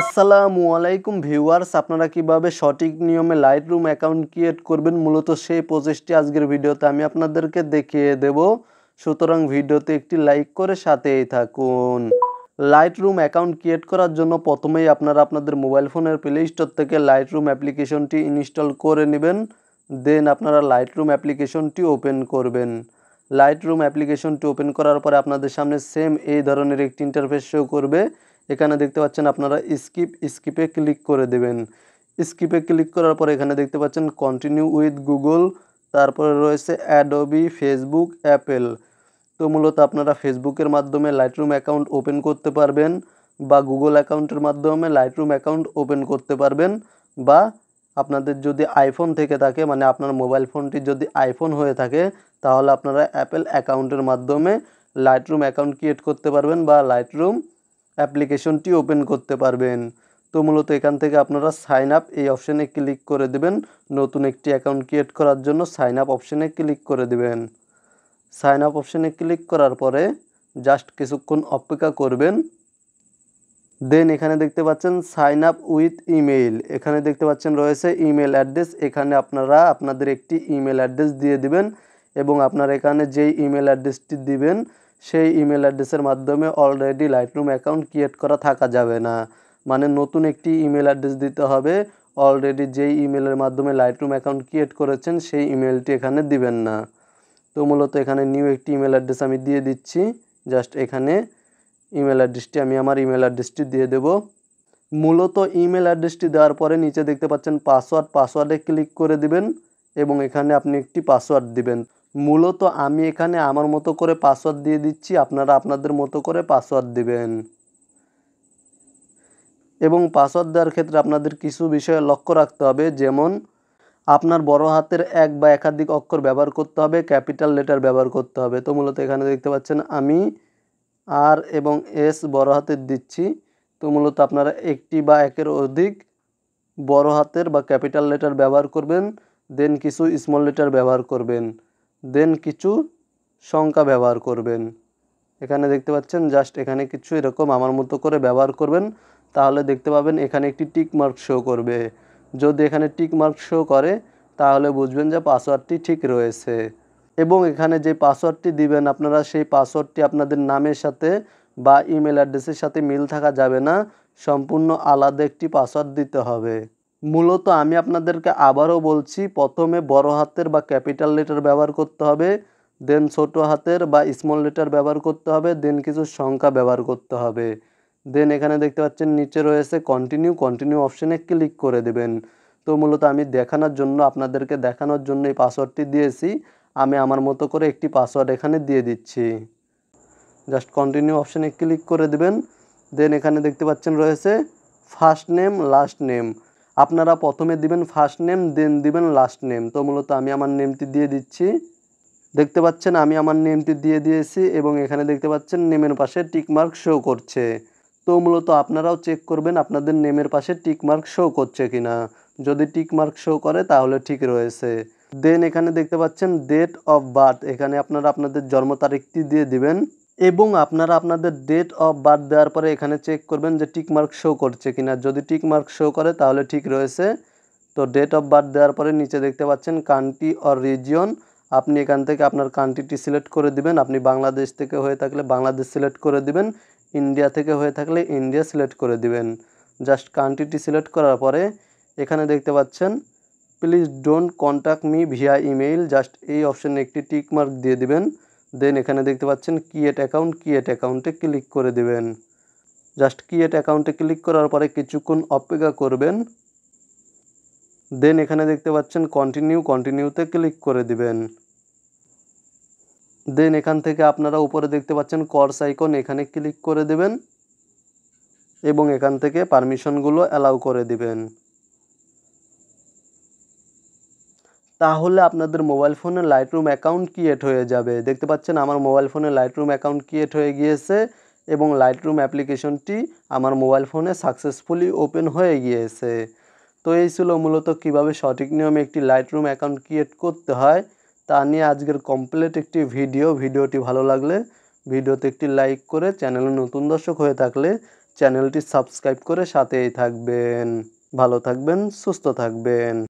আসসালামু আলাইকুম ভিউয়ার্স আপনারা কিভাবে সঠিক নিয়মে লাইট রুম অ্যাকাউন্ট ক্রিয়েট করবেন মূলত সেই প্রচেষ্টি আজকের ভিডিওতে আমি আপনাদেরকে দেখিয়ে দেব সুতরাং ভিডিওতে একটি লাইক করে সাথেই থাকুন লাইট রুম অ্যাকাউন্ট ক্রিয়েট করার জন্য প্রথমেই আপনারা আপনাদের মোবাইল ফোনের প্লে স্টোর থেকে লাইট রুম অ্যাপ্লিকেশনটি ইনস্টল করে নেবেন দেন আপনারা লাইট রুম অ্যাপ্লিকেশনটি ওপেন করবেন লাইট রুম অ্যাপ্লিকেশনটি ওপেন করার পরে আপনাদের সামনে সেম এই ধরনের একটি ইন্টারফেস শো করবে এখানে দেখতে পাচ্ছেন আপনারা স্কিপ স্কিপে ক্লিক করে দেবেন স্কিপে ক্লিক করার পর এখানে দেখতে পাচ্ছেন কন্টিনিউ উইথ গুগল তারপরে রয়েছে অ্যাডোবি ফেসবুক অ্যাপেল তো মূলত আপনারা ফেসবুকের মাধ্যমে লাইটরুম অ্যাকাউন্ট ওপেন করতে পারবেন বা গুগল অ্যাকাউন্টের মাধ্যমে লাইটরুম অ্যাকাউন্ট ওপেন করতে পারবেন বা আপনাদের যদি আইফোন থেকে থাকে মানে আপনার মোবাইল ফোনটি যদি আইফোন হয়ে থাকে তাহলে আপনারা অ্যাপেল অ্যাকাউন্টের মাধ্যমে লাইটরুম অ্যাকাউন্ট ক্রিয়েট করতে পারবেন বা লাইটরুম অ্যাপ্লিকেশনটি ওপেন করতে পারবেন তো মূলত এখান থেকে আপনারা সাইন আপ এই অপশানে ক্লিক করে দেবেন নতুন একটি অ্যাকাউন্ট ক্রিয়েট করার জন্য সাইন আপ অপশানে ক্লিক করে দেবেন সাইন আপ অপশানে ক্লিক করার পরে জাস্ট কিছুক্ষণ অপেক্ষা করবেন দেন এখানে দেখতে পাচ্ছেন সাইন আপ উইথ ইমেইল এখানে দেখতে পাচ্ছেন রয়েছে ইমেল অ্যাড্রেস এখানে আপনারা আপনাদের একটি ইমেল অ্যাড্রেস দিয়ে দিবেন এবং আপনার এখানে যেই ইমেল অ্যাড্রেসটি দিবেন সেই ইমেল অ্যাড্রেসের মাধ্যমে অলরেডি লাইটরুম অ্যাকাউন্ট ক্রিয়েট করা থাকা যাবে না মানে নতুন একটি ইমেল অ্যাড্রেস দিতে হবে অলরেডি যেই ইমেলের মাধ্যমে লাইটরুম অ্যাকাউন্ট ক্রিয়েট করেছেন সেই ইমেলটি এখানে দিবেন না তো মূলত এখানে নিউ একটি ইমেল অ্যাড্রেস আমি দিয়ে দিচ্ছি জাস্ট এখানে ইমেল অ্যাড্রেসটি আমি আমার ইমেল অ্যাড্রেসটি দিয়ে দেব মূলত ইমেল অ্যাড্রেসটি দেওয়ার পরে নিচে দেখতে পাচ্ছেন পাসওয়ার্ড পাসওয়ার্ডে ক্লিক করে দিবেন এবং এখানে আপনি একটি পাসওয়ার্ড দিবেন মূলত আমি এখানে আমার মতো করে পাসওয়ার্ড দিয়ে দিচ্ছি আপনারা আপনাদের মতো করে পাসওয়ার্ড দিবেন এবং পাসওয়ার্ড দেওয়ার ক্ষেত্রে আপনাদের কিছু বিষয়ে লক্ষ্য রাখতে হবে যেমন আপনার বড় হাতের এক বা একাধিক অক্ষর ব্যবহার করতে হবে ক্যাপিটাল লেটার ব্যবহার করতে হবে তো মূলত এখানে দেখতে পাচ্ছেন আমি আর এবং এস বড় হাতের দিচ্ছি তো মূলত আপনারা একটি বা একের অধিক বড় হাতের বা ক্যাপিটাল লেটার ব্যবহার করবেন দেন কিছু স্মল লেটার ব্যবহার করবেন দেন কিছু সংখ্যা ব্যবহার করবেন এখানে দেখতে পাচ্ছেন জাস্ট এখানে কিছু এরকম আমার মতো করে ব্যবহার করবেন তাহলে দেখতে পাবেন এখানে একটি টিক মার্ক শো করবে যদি এখানে টিক মার্ক শো করে তাহলে বুঝবেন যে পাসওয়ার্ডটি ঠিক রয়েছে এবং এখানে যে পাসওয়ার্ডটি দিবেন আপনারা সেই পাসওয়ার্ডটি আপনাদের নামের সাথে বা ইমেল অ্যাড্রেসের সাথে মিল থাকা যাবে না সম্পূর্ণ আলাদা একটি পাসওয়ার্ড দিতে হবে মূলত আমি আপনাদেরকে আবারও বলছি প্রথমে বড় হাতের বা ক্যাপিটাল লেটার ব্যবহার করতে হবে দেন ছোট হাতের বা স্মল লেটার ব্যবহার করতে হবে দেন কিছু সংখ্যা ব্যবহার করতে হবে দেন এখানে দেখতে পাচ্ছেন নিচে রয়েছে কন্টিনিউ কন্টিনিউ অপশানে ক্লিক করে দেবেন তো মূলত আমি দেখানোর জন্য আপনাদেরকে দেখানোর জন্য এই পাসওয়ার্ডটি দিয়েছি আমি আমার মতো করে একটি পাসওয়ার্ড এখানে দিয়ে দিচ্ছি জাস্ট কন্টিনিউ অপশানে ক্লিক করে দেবেন দেন এখানে দেখতে পাচ্ছেন রয়েছে ফার্স্ট নেম লাস্ট নেম আপনারা প্রথমে দিবেন ফার্স্ট নেম দেন দিবেন লাস্ট নেম তো মূলত আমি আমার নেমটি দিয়ে দিচ্ছি দেখতে পাচ্ছেন আমি আমার নেমটি দিয়ে দিয়েছি এবং এখানে দেখতে পাচ্ছেন নেমের পাশে টিকমার্ক শো করছে তো মূলত আপনারাও চেক করবেন আপনাদের নেমের পাশে টিকমার্ক শো করছে কিনা যদি টিকমার্ক শো করে তাহলে ঠিক রয়েছে দেন এখানে দেখতে পাচ্ছেন ডেট অফ বার্থ এখানে আপনারা আপনাদের জন্ম তারিখটি দিয়ে দিবেন এবং আপনারা আপনাদের ডেট অফ বার্থ দেওয়ার পরে এখানে চেক করবেন যে টিক মার্ক শো করছে কিনা যদি টিক মার্ক শো করে তাহলে ঠিক রয়েছে তো ডেট অফ বার্থ দেওয়ার পরে নিচে দেখতে পাচ্ছেন কান্ট্রি অর রিজিয়ন আপনি এখান থেকে আপনার কান্ট্রিটি সিলেক্ট করে দিবেন আপনি বাংলাদেশ থেকে হয়ে থাকলে বাংলাদেশ সিলেক্ট করে দিবেন ইন্ডিয়া থেকে হয়ে থাকলে ইন্ডিয়া সিলেক্ট করে দিবেন জাস্ট কান্ট্রিটি সিলেক্ট করার পরে এখানে দেখতে পাচ্ছেন please don't contact me via email just এই অপশানে একটি টিক মার্ক দিয়ে দিবেন দেন এখানে দেখতে পাচ্ছেন ক্রিয়েট অ্যাকাউন্ট ক্রিয়েট অ্যাকাউন্টে ক্লিক করে দেবেন জাস্ট ক্রিয়েট অ্যাকাউন্টে ক্লিক করার পরে কিছুক্ষণ অপেক্ষা করবেন দেন এখানে দেখতে পাচ্ছেন কন্টিনিউ কন্টিনিউতে ক্লিক করে দিবেন দেন এখান থেকে আপনারা উপরে দেখতে পাচ্ছেন কর্স আইকন এখানে ক্লিক করে দেবেন এবং এখান থেকে পারমিশনগুলো অ্যালাউ করে দিবেন তাহলে আপনাদের মোবাইল ফোনে লাইটরুম অ্যাকাউন্ট ক্রিয়েট হয়ে যাবে দেখতে পাচ্ছেন আমার মোবাইল ফোনে লাইটরুম অ্যাকাউন্ট ক্রিয়েট হয়ে গিয়েছে এবং লাইটরুম অ্যাপ্লিকেশনটি আমার মোবাইল ফোনে সাকসেসফুলি ওপেন হয়ে গিয়েছে তো এই ছিল মূলত কিভাবে সঠিক নিয়মে একটি লাইটরুম অ্যাকাউন্ট ক্রিয়েট করতে হয় তা নিয়ে আজকের কমপ্লিট একটি ভিডিও ভিডিওটি ভালো লাগলে ভিডিওতে একটি লাইক করে চ্যানেলে নতুন দর্শক হয়ে থাকলে চ্যানেলটি সাবস্ক্রাইব করে সাথেই থাকবেন ভালো থাকবেন সুস্থ থাকবেন